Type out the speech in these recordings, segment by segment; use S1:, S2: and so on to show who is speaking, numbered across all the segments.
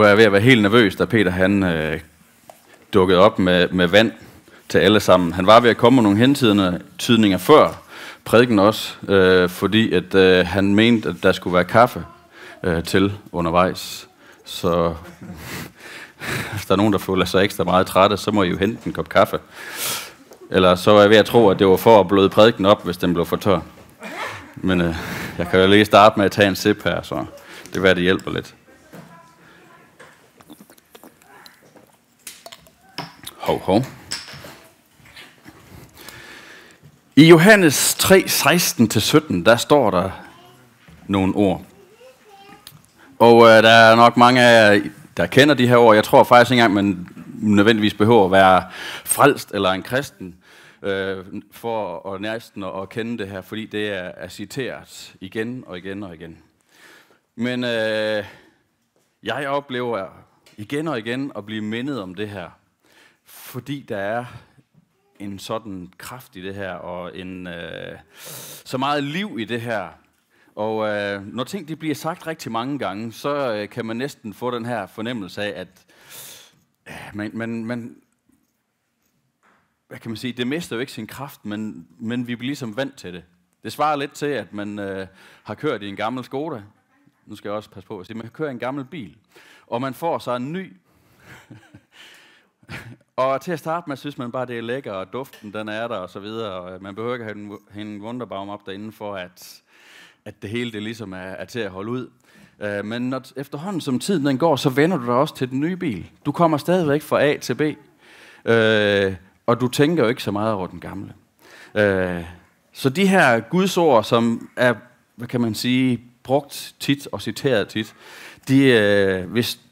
S1: skulle være ved at være helt nervøs, da Peter han øh, dukkede op med, med vand til alle sammen. Han var ved at komme med nogle tydninger før prædiken også, øh, fordi at, øh, han mente, at der skulle være kaffe øh, til undervejs. Så hvis der er nogen, der føler sig ekstra meget trætte, så må I jo hente en kop kaffe. Eller så er jeg ved at tro, at det var for at bløde prædiken op, hvis den blev for tør. Men øh, jeg kan jo lige starte med at tage en sip her, så det vil være, det hjælper lidt. Hov, hov. I Johannes 3, 16-17, der står der nogle ord. Og øh, der er nok mange af jer, der kender de her ord. Jeg tror faktisk ikke engang, man nødvendigvis behøver at være frelst eller en kristen, øh, for at næsten at kende det her, fordi det er, er citeret igen og igen og igen. Men øh, jeg oplever igen og igen at blive mindet om det her fordi der er en sådan kraft i det her, og en, øh, så meget liv i det her. Og øh, når ting de bliver sagt rigtig mange gange, så øh, kan man næsten få den her fornemmelse af, at øh, man, man, man, hvad kan man sige, det mister jo ikke sin kraft, men, men vi bliver ligesom vant til det. Det svarer lidt til, at man øh, har kørt i en gammel Skoda. Nu skal jeg også passe på at sige, man kører i en gammel bil. Og man får så en ny og til at starte med, synes man bare, det er lækker, og duften den er der, og så videre. Øh, man behøver ikke have en, en wunderbaum op derinde, for at, at det hele det ligesom er, er til at holde ud. Øh, men når, efterhånden, som tiden den går, så vender du dig også til den nye bil. Du kommer stadigvæk fra A til B. Øh, og du tænker jo ikke så meget over den gamle. Øh, så de her gudsord, som er, hvad kan man sige, brugt tit og citeret tit, de, øh, hvis,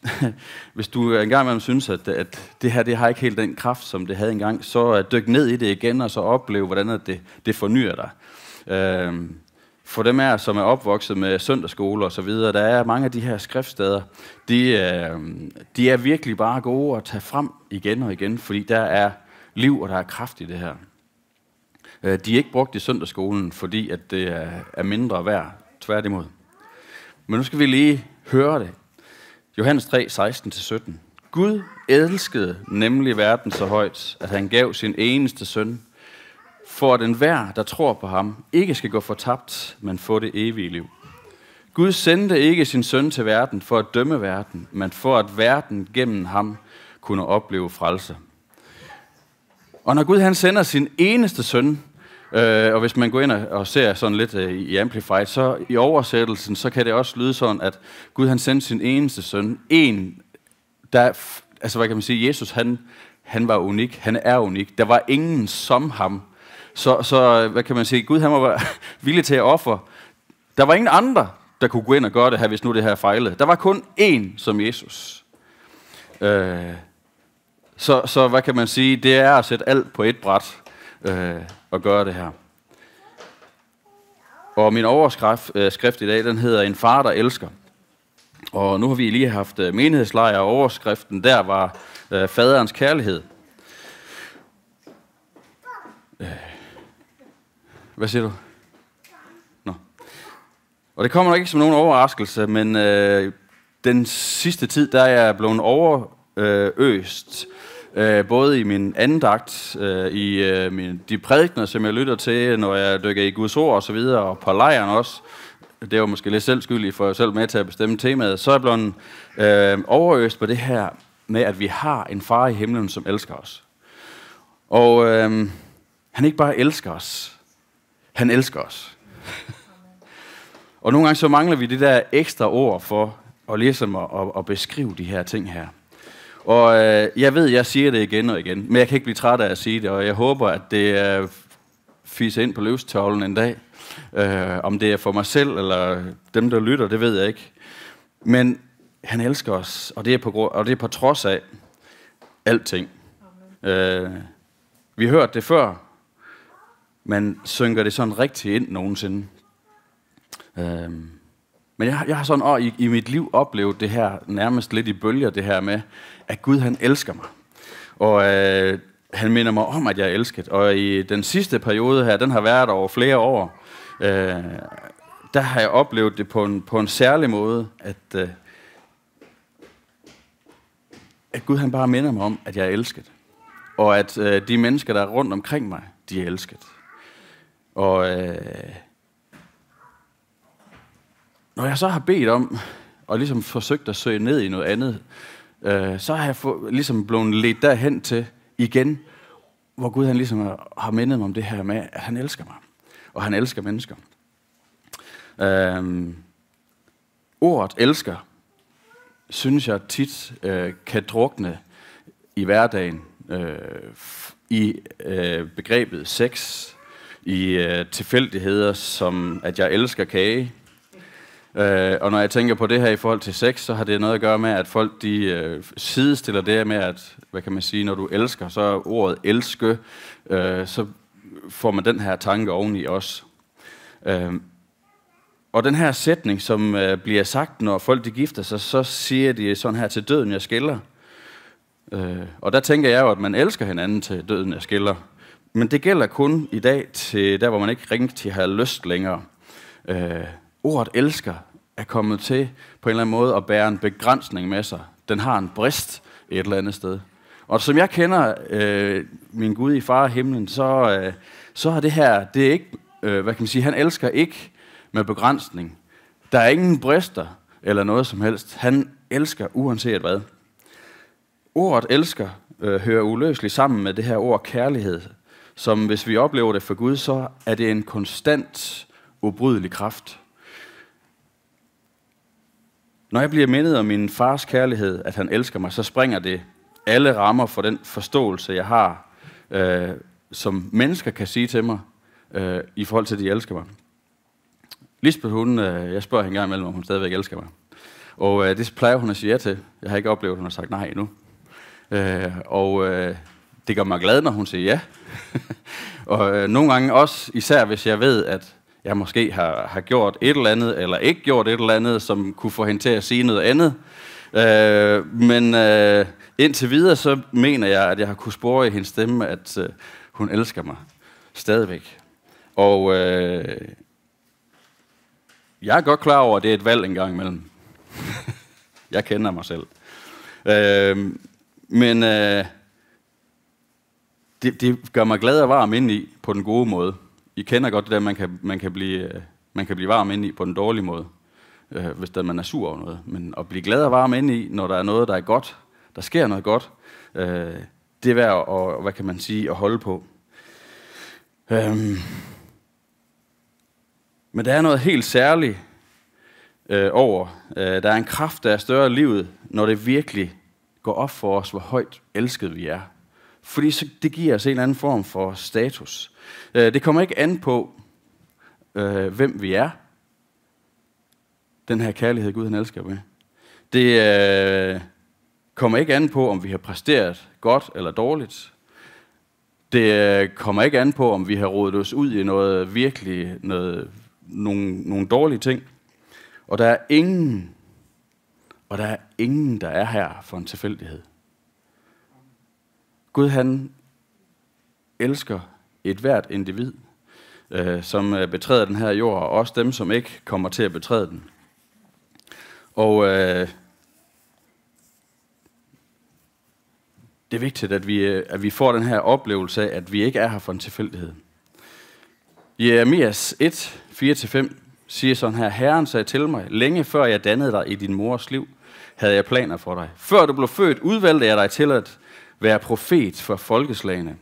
S1: hvis du engang imellem synes, at, at det her det har ikke helt den kraft, som det havde engang, så uh, dyk ned i det igen, og så oplev, hvordan det, det fornyer dig. Øh, for dem her, som er opvokset med søndagsskoler og så videre, der er mange af de her skriftsteder, de, øh, de er virkelig bare gode at tage frem igen og igen, fordi der er liv og der er kraft i det her. Øh, de er ikke brugt i søndagsskolen, fordi at det er, er mindre værd, tværtimod. Men nu skal vi lige høre det. Johannes 3, 16-17. Gud elskede nemlig verden så højt, at han gav sin eneste søn, for at enhver, der tror på ham, ikke skal gå fortabt, men få det evige liv. Gud sendte ikke sin søn til verden for at dømme verden, men for at verden gennem ham kunne opleve frelse. Og når Gud han sender sin eneste søn, Øh, og hvis man går ind og ser sådan lidt øh, i Amplified, så i oversættelsen, så kan det også lyde sådan, at Gud han sendte sin eneste søn, en, der, altså hvad kan man sige, Jesus han, han var unik, han er unik, der var ingen som ham. Så, så hvad kan man sige, Gud han var villig til at ofre. Der var ingen andre, der kunne gå ind og gøre det her, hvis nu det her fejlede. Der var kun én som Jesus. Øh, så, så hvad kan man sige, det er at sætte alt på et bræt. Øh, at gøre det her. Og min overskrift øh, skrift i dag, den hedder En far, der elsker. Og nu har vi lige haft øh, menighedslejr, og overskriften der var øh, faderens kærlighed. Øh. Hvad siger du? Nå. Og det kommer nok ikke som nogen overraskelse, men øh, den sidste tid, der er jeg blevet overøst øh, både i min andagt, øh, i øh, min, de prædikner, som jeg lytter til, når jeg dykker i Guds ord og så videre, og på lejren også, det er jo måske lidt selvskyldigt for jeg selv med til at bestemme temaet, så er jeg blevet øh, overøst på det her med, at vi har en far i himlen, som elsker os. Og øh, han ikke bare elsker os, han elsker os. og nogle gange så mangler vi det der ekstra ord for at ligesom at, at, at beskrive de her ting her. Og øh, jeg ved, jeg siger det igen og igen, men jeg kan ikke blive træt af at sige det, og jeg håber, at det øh, fiser ind på løvstavlen en dag. Øh, om det er for mig selv eller dem, der lytter, det ved jeg ikke. Men han elsker os, og det er på, og det er på trods af alting. Amen. Øh, vi hørt det før, men synker det sådan rigtigt ind nogensinde? Øh, men jeg, jeg har sådan år i, i mit liv oplevet det her, nærmest lidt i bølger, det her med, at Gud han elsker mig. Og øh, han minder mig om, at jeg er elsket. Og i den sidste periode her, den har været over flere år, øh, der har jeg oplevet det på en, på en særlig måde, at, øh, at Gud han bare minder mig om, at jeg er elsket. Og at øh, de mennesker, der er rundt omkring mig, de er elsket. Og øh, når jeg så har bedt om, og ligesom forsøgt at søge ned i noget andet, øh, så har jeg få, ligesom blevet ledt derhen til igen, hvor Gud han ligesom har mindet mig om det her med, at han elsker mig, og han elsker mennesker. Øh, ordet elsker, synes jeg tit øh, kan drukne i hverdagen, øh, i øh, begrebet sex, i øh, tilfældigheder som, at jeg elsker kage, Øh, og når jeg tænker på det her i forhold til sex, så har det noget at gøre med, at folk de øh, sidestiller det med, at, hvad kan man sige, når du elsker, så ordet elske, øh, så får man den her tanke oveni også. Øh, og den her sætning, som øh, bliver sagt, når folk de gifter sig, så siger de sådan her, til døden jeg skiller. Øh, og der tænker jeg jo, at man elsker hinanden til døden jeg skiller. Men det gælder kun i dag til der, hvor man ikke rigtig har lyst længere. Øh, ordet elsker er kommet til på en eller anden måde at bære en begrænsning med sig. Den har en brist et eller andet sted. Og som jeg kender øh, min Gud i far himlen, så, øh, så er det her, det er ikke, øh, hvad kan man sige, han elsker ikke med begrænsning. Der er ingen brister eller noget som helst. Han elsker uanset hvad. Ordet elsker øh, hører uløseligt sammen med det her ord kærlighed, som hvis vi oplever det for Gud, så er det en konstant, ubrydelig kraft. Når jeg bliver mindet om min fars kærlighed, at han elsker mig, så springer det alle rammer for den forståelse, jeg har, øh, som mennesker kan sige til mig, øh, i forhold til, at de elsker mig. Lisbeth, hun, øh, jeg spørger hende engang imellem, om hun stadigvæk elsker mig. Og øh, det plejer hun at sige ja til. Jeg har ikke oplevet, at hun har sagt nej endnu. Øh, og øh, det gør mig glad, når hun siger ja. og øh, nogle gange også, især hvis jeg ved, at jeg måske har, har gjort et eller andet, eller ikke gjort et eller andet, som kunne få hende til at sige noget andet. Øh, men øh, indtil videre, så mener jeg, at jeg har kunnet spore i hendes stemme, at øh, hun elsker mig stadigvæk. Og øh, jeg er godt klar over, at det er et valg en gang imellem. jeg kender mig selv. Øh, men øh, det, det gør mig glad og varm ind i, på den gode måde. I kender godt det der, man kan, man kan, blive, øh, man kan blive varm ind i på den dårlige måde, øh, hvis der, man er sur over noget. Men at blive glad og varm ind i, når der er noget, der er godt, der sker noget godt, øh, det er værd at, hvad kan man sige, at holde på. Øhm. Men der er noget helt særligt øh, over. Øh, der er en kraft, der er større i livet, når det virkelig går op for os, hvor højt elsket vi er fordi så, det giver os en eller anden form for status. Øh, det kommer ikke an på, øh, hvem vi er. Den her kærlighed, Gud han elsker med. Det øh, kommer ikke an på, om vi har præsteret godt eller dårligt. Det øh, kommer ikke an på, om vi har rådet os ud i noget virkelig, noget, nogle, nogle dårlige ting. Og der er ingen, og der er ingen, der er her for en tilfældighed. Gud han elsker et hvert individ, øh, som øh, betræder den her jord, og også dem, som ikke kommer til at betræde den. Og øh, det er vigtigt, at vi, øh, at vi får den her oplevelse af, at vi ikke er her for en tilfældighed. Jeremias 1, 4-5 siger sådan her, Herren sagde til mig, længe før jeg dannede dig i din mors liv, havde jeg planer for dig. Før du blev født, udvalgte jeg dig til at være profet for folkeslagene.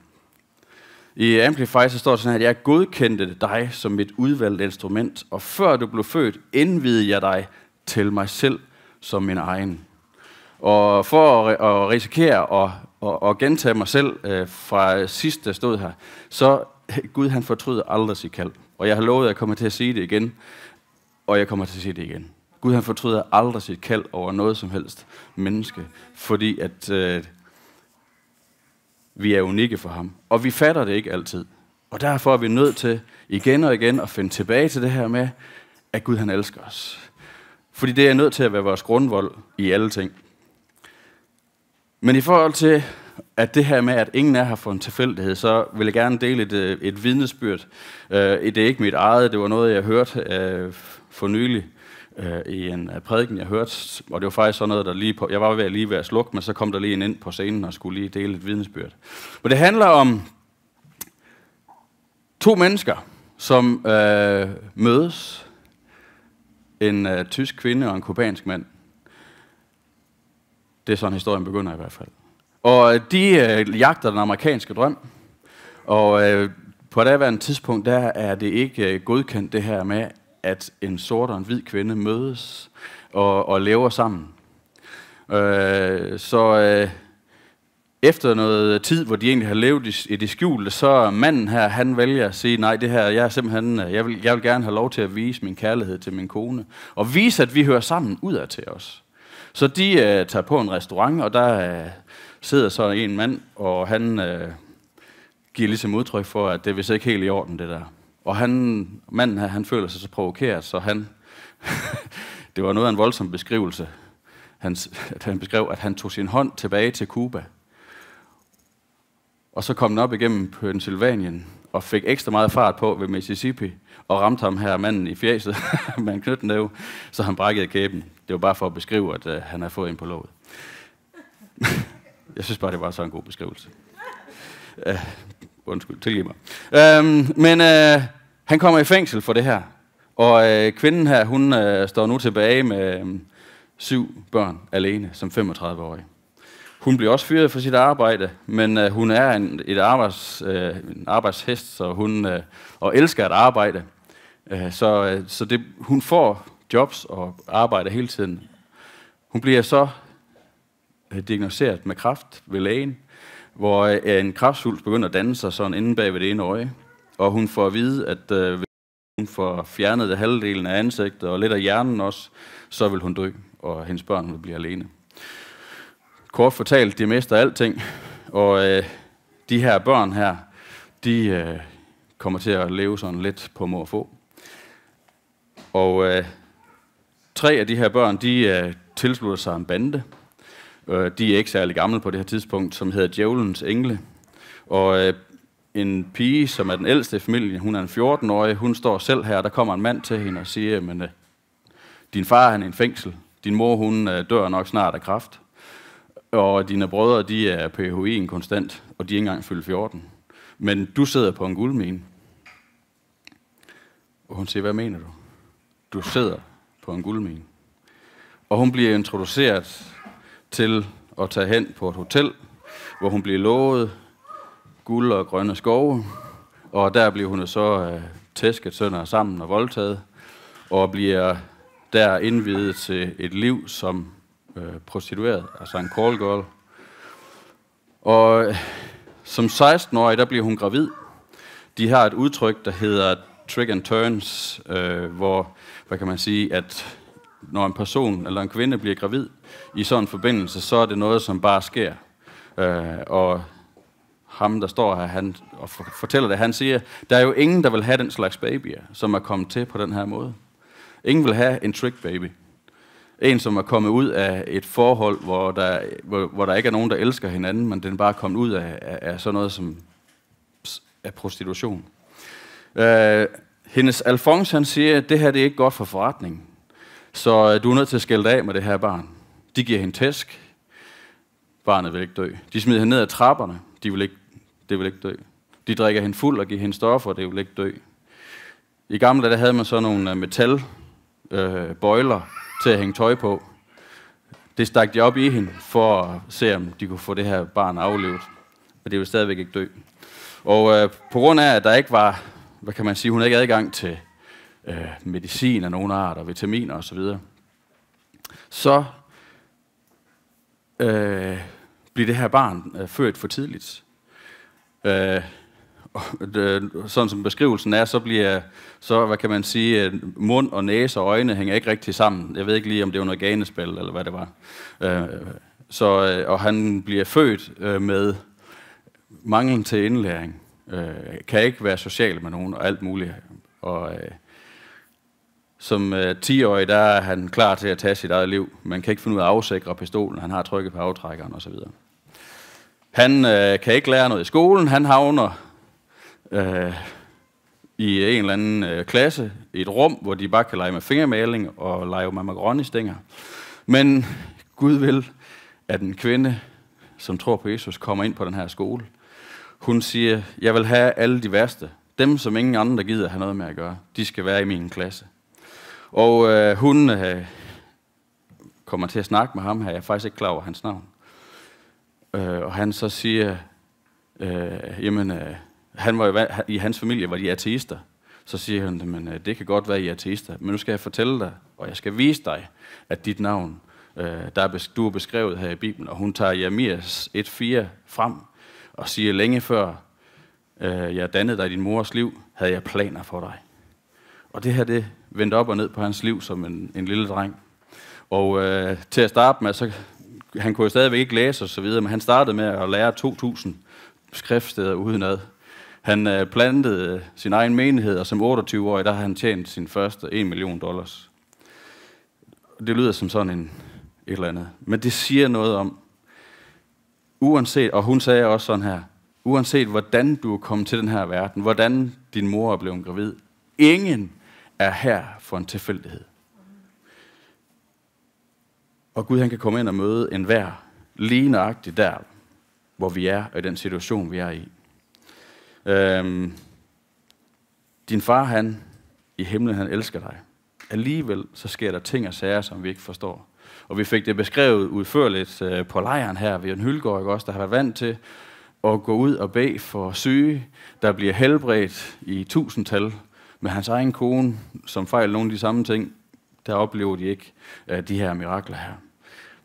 S1: I Amplify så står det sådan her, at jeg godkendte dig som mit udvalgte instrument, og før du blev født, indvidede jeg dig til mig selv som min egen. Og for at, at risikere at, at, at gentage mig selv øh, fra sidst, der stod her, så Gud han fortryder aldrig sit kald. Og jeg har lovet, at jeg kommer til at sige det igen, og jeg kommer til at sige det igen. Gud han fortryder aldrig sit kald over noget som helst menneske, fordi at øh, vi er unikke for ham. Og vi fatter det ikke altid. Og derfor er vi nødt til igen og igen at finde tilbage til det her med, at Gud han elsker os. Fordi det er nødt til at være vores grundvold i alle ting. Men i forhold til, at det her med, at ingen er her for en tilfældighed, så vil jeg gerne dele et, øh, et vidnesbyrd. Øh, det er ikke mit eget, det var noget, jeg hørte øh, for nylig øh, i en øh, prædiken, jeg hørte, og det var faktisk sådan noget, der lige på, jeg var ved at lige ved at slukke, men så kom der lige en ind på scenen og skulle lige dele et vidnesbyrd. Men det handler om to mennesker, som øh, mødes, en øh, tysk kvinde og en kubansk mand. Det er sådan, historien begynder i hvert fald. Og øh, de øh, jagter den amerikanske drøm, og øh, på et tidspunkt, der er det ikke øh, godkendt det her med, at en sort og en hvid kvinde mødes og, og lever sammen. Øh, så øh, efter noget tid, hvor de egentlig har levet i, i det skjulte, så manden her, han vælger at sige, nej, det her, jeg er simpelthen, øh, jeg vil, jeg vil gerne have lov til at vise min kærlighed til min kone, og vise, at vi hører sammen udad til os. Så de øh, tager på en restaurant, og der øh, sidder så en mand, og han øh, giver ligesom udtryk for, at det er vist ikke helt i orden, det der. Og han, manden her, han føler sig så provokeret, så han... det var noget af en voldsom beskrivelse, han, at han beskrev, at han tog sin hånd tilbage til Cuba. Og så kom den op igennem Pennsylvanien og fik ekstra meget fart på ved Mississippi og ramte ham her manden i fjeset med en knytnæve, så han brækkede kæben. Det var bare for at beskrive, at øh, han har fået en på låget. Jeg synes bare, det var så en god beskrivelse. Øh, Undskyld, tilgiv mig. Øhm, men øh, han kommer i fængsel for det her. Og øh, kvinden her, hun øh, står nu tilbage med øh, syv børn alene som 35-årig. Hun bliver også fyret for sit arbejde, men øh, hun er en, et arbejds, øh, en arbejdshest, så hun øh, og elsker at arbejde. Øh, så øh, så det, hun får jobs og arbejder hele tiden. Hun bliver så øh, diagnosticeret med kræft ved lægen, hvor øh, en kraftsuls begynder at danne sig sådan inde bag ved det ene øje. Og hun får at vide, at øh, hvis hun får fjernet det halvdelen af ansigtet og lidt af hjernen også, så vil hun dø, og hendes børn vil blive alene. Kort fortalt, de mister alting, og øh, de her børn her, de øh, kommer til at leve sådan lidt på mor og få. Og øh, tre af de her børn, de øh, tilslutter sig en bande, Øh, de er ikke særlig gamle på det her tidspunkt, som hedder Djævelens Engle. Og øh, en pige, som er den ældste i familien, hun er en 14-årig, hun står selv her, der kommer en mand til hende og siger, men øh, din far han er en fængsel, din mor hun øh, dør nok snart af kræft, og dine brødre de er PHI'en konstant, og de er ikke engang fyldt 14. Men du sidder på en guldmine. Og hun siger, hvad mener du? Du sidder på en guldmine. Og hun bliver introduceret til at tage hen på et hotel, hvor hun blev lovet guld og grønne skove, og der blev hun så øh, tæsket sønder sammen og voldtaget, og bliver der indvidet til et liv som øh, prostitueret, altså en call girl. Og øh, som 16-årig, der bliver hun gravid. De har et udtryk, der hedder trick and turns, øh, hvor, hvad kan man sige, at når en person eller en kvinde bliver gravid, i sådan en forbindelse, så er det noget, som bare sker. Øh, og ham, der står her han, og fortæller det, han siger, der er jo ingen, der vil have den slags babyer, som er kommet til på den her måde. Ingen vil have en trick baby. En, som er kommet ud af et forhold, hvor der, hvor, hvor der ikke er nogen, der elsker hinanden, men den er bare kommet ud af, af, af sådan noget som af prostitution. Øh, hendes Alphonse, han siger, at det her det er ikke godt for forretningen. Så øh, du er nødt til at skælde af med det her barn. De giver hende tæsk. Barnet vil ikke dø. De smider hende ned ad trapperne. De vil ikke, det vil ikke dø. De drikker hende fuld og giver hende stoffer. Det vil ikke dø. I gamle dage havde man så nogle øh, metal øh, bøjler til at hænge tøj på. Det stak de op i hende for at se, om de kunne få det her barn aflevet. Men det vil stadigvæk ikke dø. Og øh, på grund af, at der ikke var, hvad kan man sige, hun havde ikke adgang til øh, medicin af nogen art og vitaminer osv., så, videre, så øh, bliver det her barn øh, født for tidligt. Øh, sådan som beskrivelsen er, så bliver, så, hvad kan man sige, øh, mund og næse og øjne hænger ikke rigtig sammen. Jeg ved ikke lige, om det var noget ganespil, eller hvad det var. Øh, så, øh, og han bliver født med mangel til indlæring. kan ikke være social med nogen og alt muligt. Og, som øh, 10-årig, der er han klar til at tage sit eget liv. Man kan ikke finde ud af at afsikre pistolen, han har trykket på aftrækkeren osv. Han øh, kan ikke lære noget i skolen, han havner øh, i en eller anden øh, klasse, i et rum, hvor de bare kan lege med fingermaling og lege med macaroni-stænger. Men Gud vil, at en kvinde, som tror på Jesus, kommer ind på den her skole. Hun siger, jeg vil have alle de værste. Dem, som ingen andre gider have noget med at gøre, de skal være i min klasse. Og øh, hun øh, kommer til at snakke med ham her. Jeg er faktisk ikke klar over hans navn. Øh, og han så siger, øh, jamen, øh, han var jo, i hans familie var de ateister. Så siger hun, men øh, det kan godt være, I er ateister, men nu skal jeg fortælle dig, og jeg skal vise dig, at dit navn, øh, der er, du er beskrevet her i Bibelen. Og hun tager Jeremias 1.4 frem og siger, længe før øh, jeg dannede dig i din mors liv, havde jeg planer for dig. Og det her, det vendt op og ned på hans liv som en, en lille dreng. Og øh, til at starte med, så han kunne jo stadigvæk ikke læse og så videre, men han startede med at lære 2.000 skriftsteder udenad. Han øh, plantede øh, sin egen menighed, og som 28-årig, der har han tjent sin første 1 million dollars. Det lyder som sådan en et eller andet. Men det siger noget om, uanset, og hun sagde også sådan her, uanset hvordan du er kommet til den her verden, hvordan din mor er blevet gravid, ingen er her for en tilfældighed. Og Gud han kan komme ind og møde en lige lignagtig der, hvor vi er, og i den situation, vi er i. Øhm, din far, han i himlen, han elsker dig. Alligevel så sker der ting og sager, som vi ikke forstår. Og vi fik det beskrevet udførligt øh, på lejren her ved en hyldgård, ikke også, der har været vant til at gå ud og bede for syge, der bliver helbredt i tusindtal, men hans egen kone, som fejler nogle af de samme ting, der oplever de ikke øh, de her mirakler her.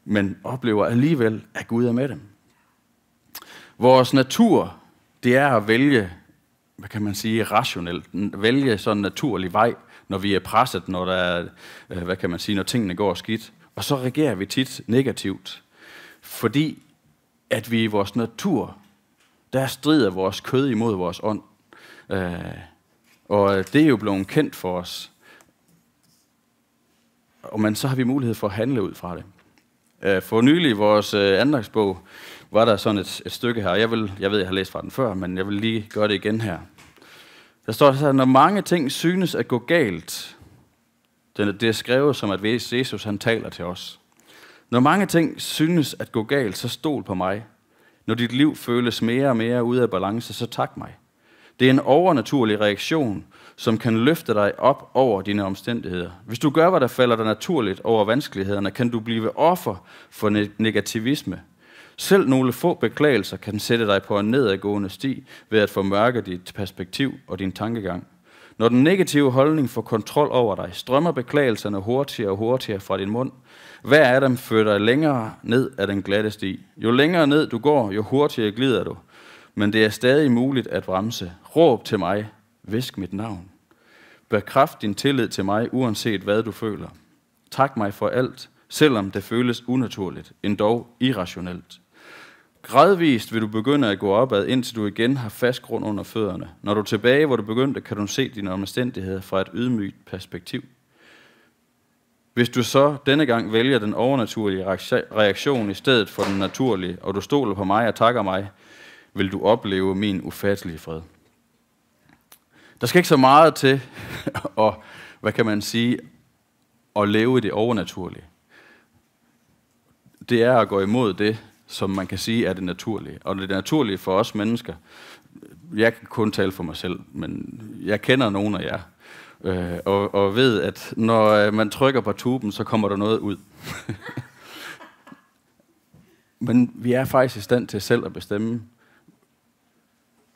S1: Men oplever alligevel, at Gud er med dem. Vores natur, det er at vælge, hvad kan man sige, rationelt. Vælge sådan en naturlig vej, når vi er presset, når der er, øh, hvad kan man sige, når tingene går skidt. Og så reagerer vi tit negativt. Fordi at vi i vores natur, der strider vores kød imod vores ånd. Øh, og øh, det er jo blevet kendt for os. Og men så har vi mulighed for at handle ud fra det. Øh, for nylig i vores øh, andagsbog var der sådan et, et stykke her. Jeg, vil, jeg ved, jeg har læst fra den før, men jeg vil lige gøre det igen her. Der står så, når mange ting synes at gå galt, det er skrevet som, at Jesus han taler til os. Når mange ting synes at gå galt, så stol på mig. Når dit liv føles mere og mere ude af balance, så tak mig. Det er en overnaturlig reaktion, som kan løfte dig op over dine omstændigheder. Hvis du gør, hvad der falder dig naturligt over vanskelighederne, kan du blive offer for negativisme. Selv nogle få beklagelser kan sætte dig på en nedadgående sti ved at formørke dit perspektiv og din tankegang. Når den negative holdning får kontrol over dig, strømmer beklagelserne hurtigere og hurtigere fra din mund. Hver af dem fører dig længere ned af den glatte sti. Jo længere ned du går, jo hurtigere glider du men det er stadig muligt at bremse. Råb til mig, væsk mit navn. Bekræft din tillid til mig, uanset hvad du føler. Tak mig for alt, selvom det føles unaturligt, endog irrationelt. Gradvist vil du begynde at gå opad, indtil du igen har fast grund under fødderne. Når du er tilbage, hvor du begyndte, kan du se dine omstændigheder fra et ydmygt perspektiv. Hvis du så denne gang vælger den overnaturlige reaktion i stedet for den naturlige, og du stoler på mig og takker mig, vil du opleve min ufattelige fred. Der skal ikke så meget til at, hvad kan man sige, at leve i det overnaturlige. Det er at gå imod det, som man kan sige er det naturlige. Og det naturlige for os mennesker, jeg kan kun tale for mig selv, men jeg kender nogen af jer, øh, og, og ved, at når øh, man trykker på tuben, så kommer der noget ud. men vi er faktisk i stand til selv at bestemme,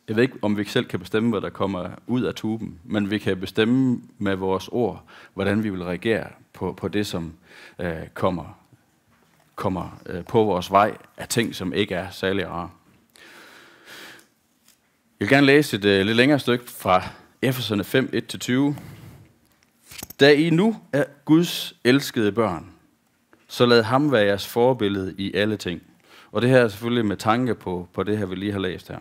S1: jeg ved ikke, om vi selv kan bestemme, hvad der kommer ud af tuben, men vi kan bestemme med vores ord, hvordan vi vil reagere på, på det, som øh, kommer, kommer øh, på vores vej af ting, som ikke er særlig rare. Jeg vil gerne læse et øh, lidt længere stykke fra Efeserne 5, 1-20. Da I nu er Guds elskede børn, så lad ham være jeres forbillede i alle ting. Og det her er selvfølgelig med tanke på, på det her, vi lige har læst her.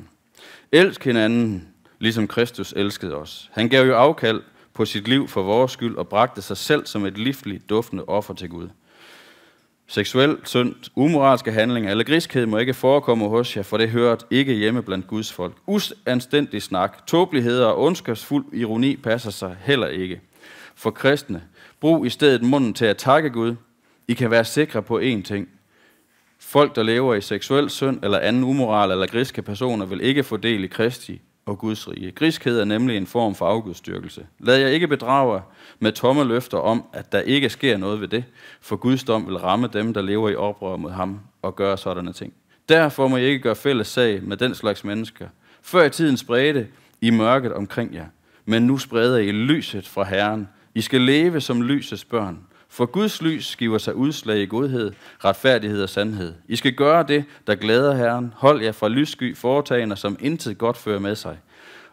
S1: Elsk hinanden, ligesom Kristus elskede os. Han gav jo afkald på sit liv for vores skyld og bragte sig selv som et livligt duftende offer til Gud. Seksuel synd, umoralske handlinger eller griskhed må ikke forekomme hos jer, for det hører ikke hjemme blandt Guds folk. Uanstændig snak, tåbeligheder og ondskabsfuld ironi passer sig heller ikke. For kristne, brug i stedet munden til at takke Gud. I kan være sikre på én ting. Folk, der lever i seksuel synd eller anden umoral eller griske personer, vil ikke få del i Kristi og Guds rige. Griskhed er nemlig en form for afgudstyrkelse. Lad jer ikke bedrage med tomme løfter om, at der ikke sker noget ved det, for Guds dom vil ramme dem, der lever i oprør mod ham og gøre sådanne ting. Derfor må I ikke gøre fælles sag med den slags mennesker. Før i tiden spredte I mørket omkring jer, men nu spreder I lyset fra Herren. I skal leve som lysets børn for Guds lys giver sig udslag i godhed, retfærdighed og sandhed. I skal gøre det, der glæder Herren. Hold jer fra lyssky foretagende, som intet godt fører med sig.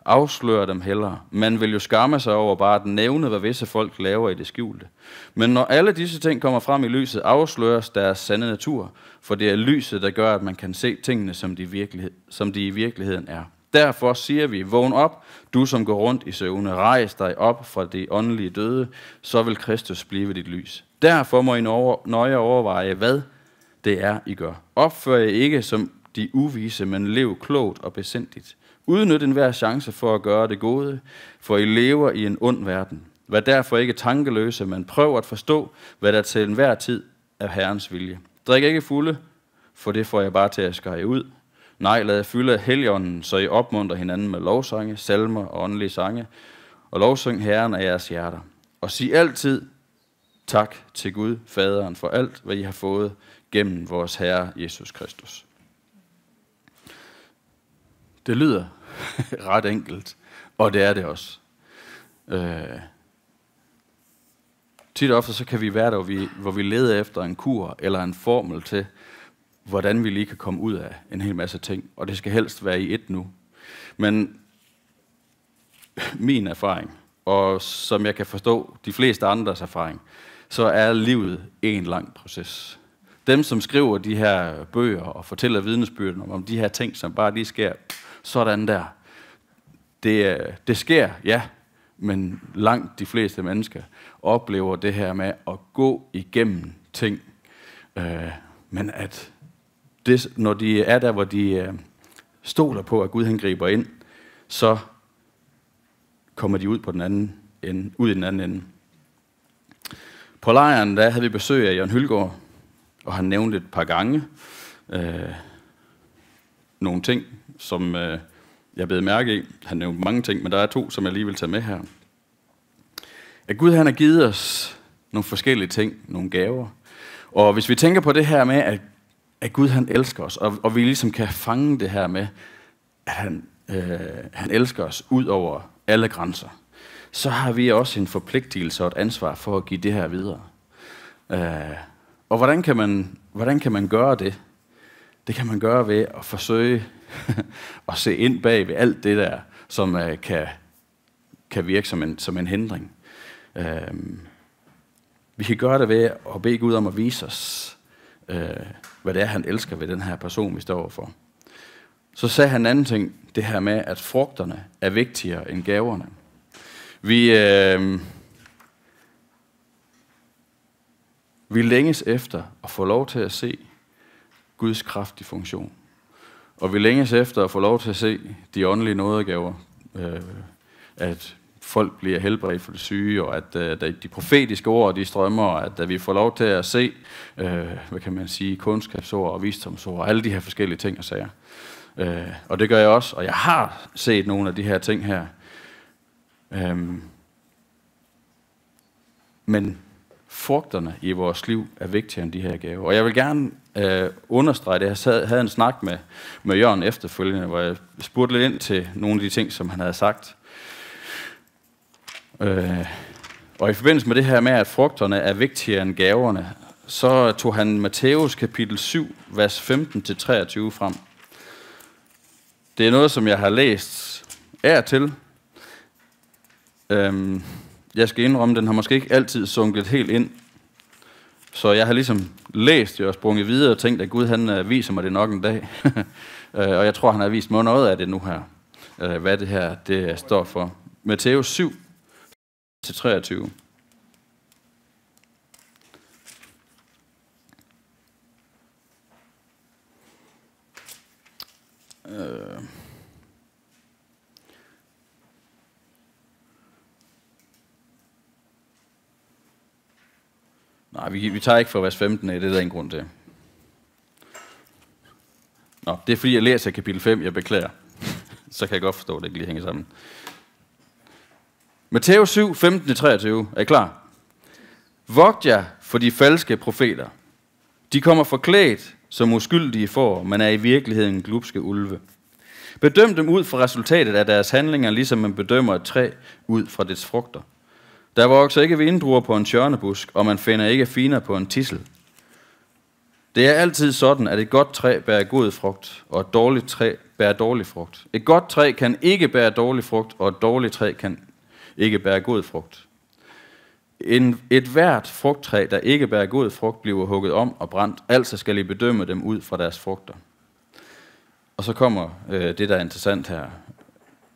S1: Afslør dem hellere. Man vil jo skamme sig over bare at nævne, hvad visse folk laver i det skjulte. Men når alle disse ting kommer frem i lyset, afsløres deres sande natur, for det er lyset, der gør, at man kan se tingene, som de, virkelighed, som de i virkeligheden er. Derfor siger vi, vågn op, du som går rundt i søvne, rejs dig op fra det åndelige døde, så vil Kristus blive dit lys. Derfor må I nøje overveje, hvad det er, I gør. Opfør jer ikke som de uvise, men lev klogt og besindigt. Udnyt enhver chance for at gøre det gode, for I lever i en ond verden. Vær derfor ikke tankeløse, men prøv at forstå, hvad der til enhver tid er Herrens vilje. Drik ikke fulde, for det får jeg bare til at skære ud, Nej, lad jer fylde af heligånden, så I opmunter hinanden med lovsange, salmer og åndelige sange, og lovsyng Herren af jeres hjerter. Og sig altid tak til Gud, Faderen, for alt, hvad I har fået gennem vores Herre Jesus Kristus. Det lyder ret enkelt, og det er det også. Øh, tit og ofte så kan vi være der, hvor vi, hvor vi leder efter en kur eller en formel til, hvordan vi lige kan komme ud af en hel masse ting. Og det skal helst være i et nu. Men min erfaring, og som jeg kan forstå de fleste andres erfaring, så er livet en lang proces. Dem, som skriver de her bøger og fortæller vidnesbyrden om de her ting, som bare lige sker sådan der, det, det sker, ja, men langt de fleste mennesker oplever det her med at gå igennem ting, øh, men at det, når de er der, hvor de øh, stoler på, at Gud han griber ind, så kommer de ud på den anden ende, ud i den anden ende. På lejren der havde vi besøg af Jørgen Hylgaard, og han nævnte et par gange øh, nogle ting, som øh, jeg blev mærke i. Han nævnte mange ting, men der er to, som jeg lige vil tage med her. At Gud han har givet os nogle forskellige ting, nogle gaver. Og hvis vi tænker på det her med, at at Gud han elsker os, og, og vi ligesom kan fange det her med, at han, øh, han elsker os ud over alle grænser, så har vi også en forpligtelse og et ansvar for at give det her videre. Øh, og hvordan kan, man, hvordan kan man gøre det? Det kan man gøre ved at forsøge at se ind bag ved alt det der, som øh, kan, kan virke som en, som en hindring. Øh, vi kan gøre det ved at bede Gud om at vise os, øh, hvad det er, han elsker ved den her person, vi står overfor. Så sagde han en anden ting, det her med, at frugterne er vigtigere end gaverne. Vi, øh, vi længes efter at få lov til at se Guds kraft i funktion. Og vi længes efter at få lov til at se de åndelige nådegaver, øh, at folk bliver helbredt for det syge, og at øh, de profetiske ord de strømmer, og at, at vi får lov til at se, øh, hvad kan man sige, kundskabsord og visdomsord, og alle de her forskellige ting og sager. Øh, og det gør jeg også, og jeg har set nogle af de her ting her. Øhm, men frugterne i vores liv er vigtigere end de her gaver. Og jeg vil gerne øh, understrege det. Jeg sad, havde en snak med, med Jørgen efterfølgende, hvor jeg spurgte lidt ind til nogle af de ting, som han havde sagt. Øh, og i forbindelse med det her med, at frugterne er vigtigere end gaverne, så tog han Matthæus kapitel 7, vers 15-23 frem. Det er noget, som jeg har læst af til. Øhm, jeg skal indrømme, den har måske ikke altid sunket helt ind. Så jeg har ligesom læst det og sprunget videre og tænkt, at Gud han øh, viser mig det nok en dag. Øh, og jeg tror, han har vist mig noget af det nu her, øh, hvad det her det står for. Matthæus 7, til 23. Øh. Nej, vi, vi tager ikke for vers 15 af, det er der en grund til. Nå, det er fordi, jeg læser kapitel 5, jeg beklager. Så kan jeg godt forstå, at det ikke lige hænger sammen. Matteus 7, 15-23. Er I klar? Vogt jer for de falske profeter. De kommer forklædt som uskyldige får, men er i virkeligheden glupske ulve. Bedøm dem ud fra resultatet af deres handlinger, ligesom man bedømmer et træ ud fra dets frugter. Der vokser ikke vindruer på en tjørnebusk, og man finder ikke finer på en tissel. Det er altid sådan, at et godt træ bærer god frugt, og et dårligt træ bærer dårlig frugt. Et godt træ kan ikke bære dårlig frugt, og et dårligt træ kan ikke bærer god frugt. En, et hvert frugttræ, der ikke bærer god frugt, bliver hugget om og brændt, altså skal I bedømme dem ud fra deres frugter. Og så kommer øh, det, der er interessant her.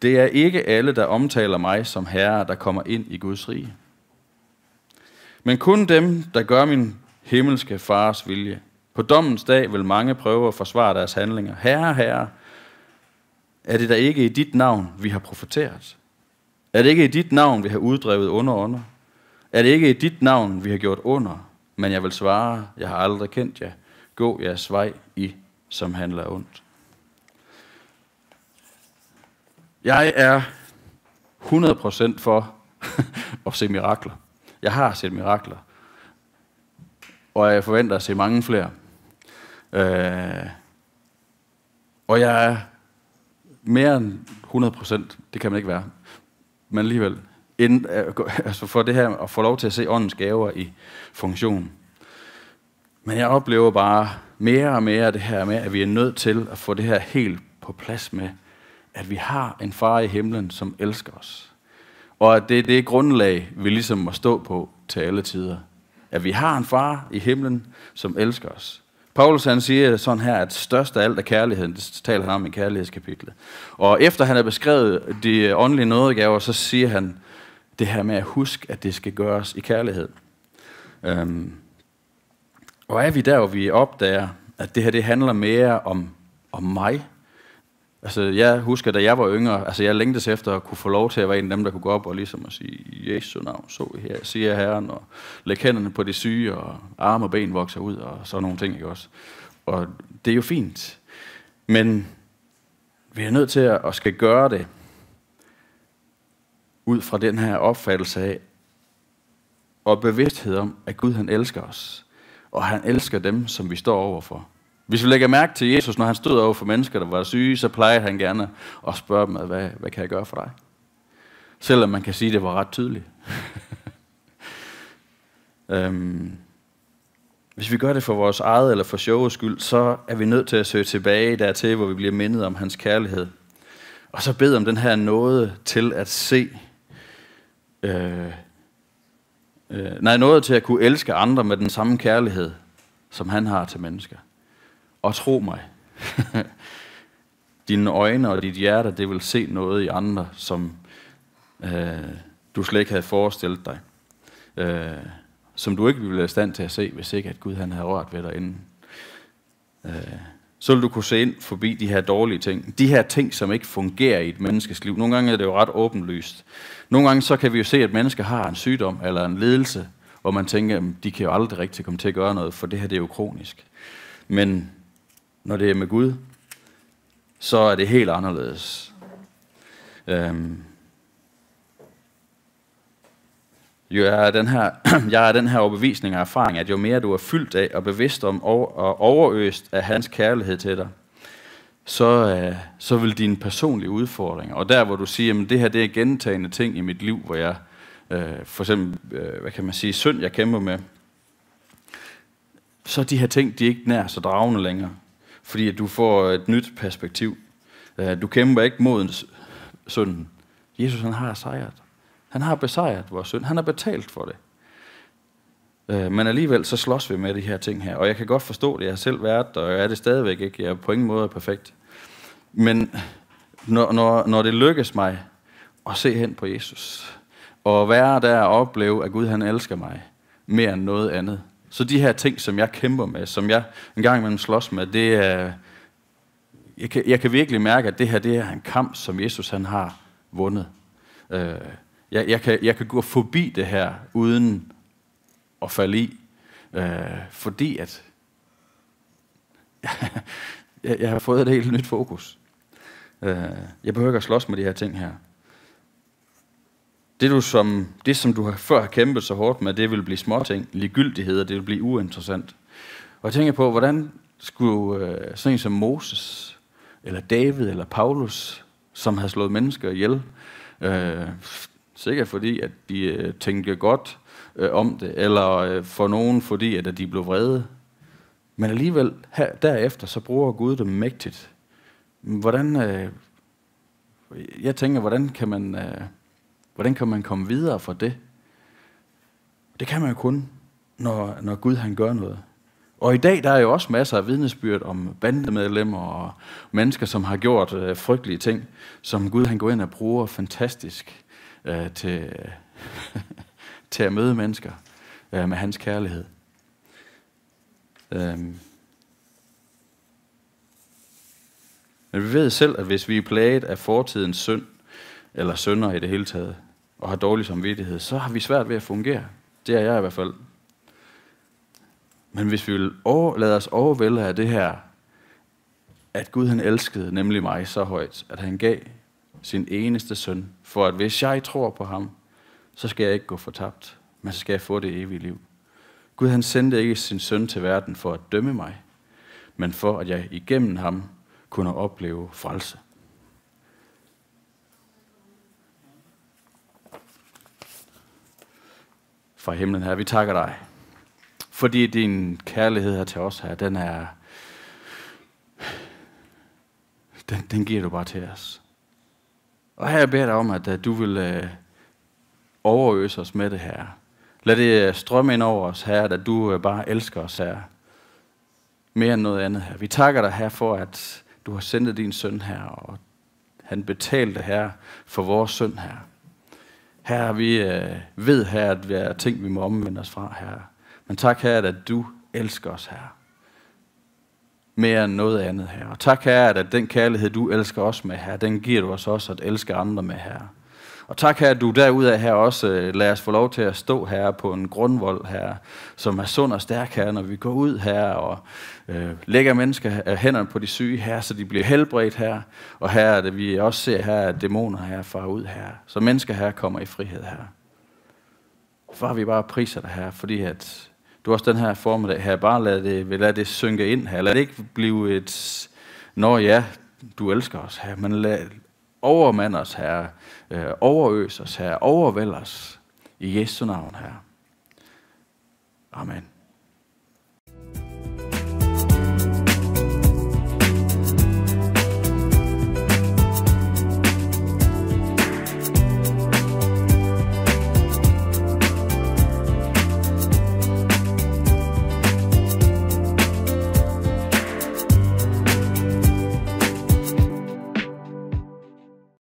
S1: Det er ikke alle, der omtaler mig som herre, der kommer ind i Guds rige. Men kun dem, der gør min himmelske fars vilje. På dommens dag vil mange prøve at forsvare deres handlinger. Herre, herre, er det da ikke i dit navn, vi har profeteret? Er det ikke i dit navn, vi har uddrevet under under? Er det ikke i dit navn, vi har gjort under? Men jeg vil svare, jeg har aldrig kendt jer. Gå jeres vej i, som handler ondt. Jeg er 100% for at se mirakler. Jeg har set mirakler. Og jeg forventer at se mange flere. Øh, og jeg er mere end 100%, det kan man ikke være men alligevel, inden, øh, altså for det her at få lov til at se åndens gaver i funktion. Men jeg oplever bare mere og mere det her med, at vi er nødt til at få det her helt på plads med, at vi har en far i himlen, som elsker os. Og at det er det grundlag, vi ligesom må stå på til alle tider. At vi har en far i himlen, som elsker os. Paulus han siger sådan her, at størst af alt er kærligheden. Det taler han om i kærlighedskapitlet. Og efter han har beskrevet de åndelige nådegaver, så siger han det her med at huske, at det skal gøres i kærlighed. Øhm. Og er vi der, hvor vi opdager, at det her det handler mere om, om mig, Altså, jeg husker, da jeg var yngre, altså jeg længtes efter at kunne få lov til at være en af dem, der kunne gå op og ligesom at sige, Jesu navn, så I her, siger Herren, og læg hænderne på de syge, og arme og ben vokser ud, og sådan nogle ting, ikke også? Og det er jo fint, men vi er nødt til at, at skal gøre det ud fra den her opfattelse af, og bevidsthed om, at Gud han elsker os, og han elsker dem, som vi står overfor. Hvis vi lægger mærke til Jesus, når han stod over for mennesker, der var syge, så plejede han gerne at spørge dem, hvad, hvad kan jeg gøre for dig? Selvom man kan sige, at det var ret tydeligt. øhm, hvis vi gør det for vores eget eller for sjovets skyld, så er vi nødt til at søge tilbage dertil, hvor vi bliver mindet om hans kærlighed. Og så bed om den her nåde til at se, øh, øh, nej, noget til at kunne elske andre med den samme kærlighed, som han har til mennesker. Og tro mig, dine øjne og dit hjerte, det vil se noget i andre, som øh, du slet ikke havde forestillet dig. Øh, som du ikke ville være i stand til at se, hvis ikke at Gud han havde rørt ved dig inden. Øh, så vil du kunne se ind forbi de her dårlige ting. De her ting, som ikke fungerer i et menneskes liv. Nogle gange er det jo ret åbenlyst. Nogle gange så kan vi jo se, at mennesker har en sygdom eller en ledelse, hvor man tænker, at de kan jo aldrig rigtig komme til at gøre noget, for det her det er jo kronisk. Men når det er med Gud, så er det helt anderledes. Øhm, jo, jeg, er den her, jeg er den her overbevisning og erfaring, at jo mere du er fyldt af og bevidst om og overøst af hans kærlighed til dig, så, øh, så vil dine personlige udfordringer, og der hvor du siger, at det her det er gentagende ting i mit liv, hvor jeg øh, for eksempel, øh, hvad kan man sige, synd jeg kæmper med, så er de her ting, de er ikke nær så dragende længere fordi at du får et nyt perspektiv. Øh, du kæmper ikke mod synden. Jesus han har sejret. Han har besejret vores synd. Han har betalt for det. Øh, men alligevel så slås vi med de her ting her. Og jeg kan godt forstå det. Jeg har selv været der, og jeg er det stadigvæk ikke. Jeg er på ingen måde perfekt. Men når, når, når det lykkes mig at se hen på Jesus, og være der og opleve, at Gud han elsker mig mere end noget andet, så de her ting, som jeg kæmper med, som jeg en gang imellem slås med, det er, jeg kan, jeg kan virkelig mærke, at det her det er en kamp, som Jesus han har vundet. Øh, jeg, jeg, kan, jeg kan gå forbi det her, uden at falde i. Øh, fordi at jeg, jeg har fået et helt nyt fokus. Øh, jeg behøver ikke at slås med de her ting her det, du som, det, som du har, før har kæmpet så hårdt med, det vil blive småting, ligegyldigheder, det vil blive uinteressant. Og jeg tænker på, hvordan skulle øh, sådan en som Moses, eller David, eller Paulus, som har slået mennesker ihjel, øh, sikkert fordi, at de øh, tænkte godt øh, om det, eller øh, for nogen, fordi at, at de blev vrede. Men alligevel, her, derefter, så bruger Gud dem mægtigt. Hvordan, øh, jeg tænker, hvordan kan man... Øh, Hvordan kan man komme videre fra det? Det kan man jo kun, når, når Gud han gør noget. Og i dag der er jo også masser af vidnesbyrd om bandemedlemmer og mennesker, som har gjort øh, frygtelige ting, som Gud han går ind og bruger fantastisk øh, til, øh, til at møde mennesker øh, med hans kærlighed. Øh. Men vi ved selv, at hvis vi er plaget af fortidens synd, eller sønder i det hele taget, og har dårlig samvittighed, så har vi svært ved at fungere. Det er jeg i hvert fald. Men hvis vi vil over, lade os overvælde af det her, at Gud han elskede nemlig mig så højt, at han gav sin eneste søn, for at hvis jeg tror på ham, så skal jeg ikke gå fortabt, men så skal jeg få det evige liv. Gud han sendte ikke sin søn til verden for at dømme mig, men for at jeg igennem ham kunne opleve frelse. fra himlen her. Vi takker dig, fordi din kærlighed her til os her, den er, den, den giver du bare til os. Og her jeg beder dig om, at du vil øh, overøse os med det her. Lad det øh, strømme ind over os her, at du øh, bare elsker os her. Mere end noget andet her. Vi takker dig her for, at du har sendt din søn her, og han betalte her for vores søn her. Herre, vi øh, ved, her at vi er ting, vi må omvende os fra, herre. Men tak, her, at du elsker os, her. Mere end noget andet, her. Og tak, her, at den kærlighed, du elsker os med, her, den giver du os også at elske andre med, her. Og tak her, du af her også øh, lad os få lov til at stå her på en grundvold her, som er sund og stærk her, når vi går ud her og øh, lægger mennesker øh, hænderne på de syge her, så de bliver helbredt her. Og her er det, vi også ser her, at dæmoner her far ud her. Så mennesker her kommer i frihed her. Far, vi bare priser dig her, fordi at du også den her formiddag her, bare lad det, lad det synke ind her. Lad det ikke blive et, når ja, du elsker os her, men lad, overmand os, Herre. Øh, overøs os, Herre. Overvæld os. I Jesu navn, Herre. Amen.